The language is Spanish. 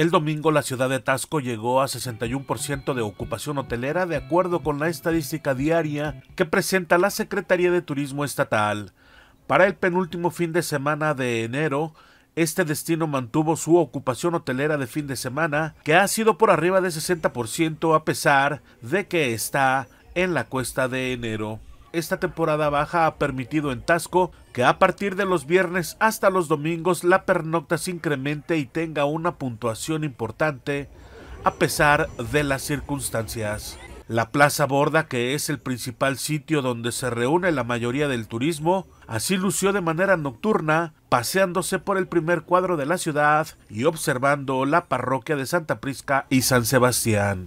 El domingo la ciudad de Tasco llegó a 61% de ocupación hotelera de acuerdo con la estadística diaria que presenta la Secretaría de Turismo Estatal. Para el penúltimo fin de semana de enero, este destino mantuvo su ocupación hotelera de fin de semana, que ha sido por arriba de 60% a pesar de que está en la cuesta de enero esta temporada baja ha permitido en Tasco que a partir de los viernes hasta los domingos la pernocta se incremente y tenga una puntuación importante a pesar de las circunstancias. La Plaza Borda, que es el principal sitio donde se reúne la mayoría del turismo, así lució de manera nocturna, paseándose por el primer cuadro de la ciudad y observando la parroquia de Santa Prisca y San Sebastián.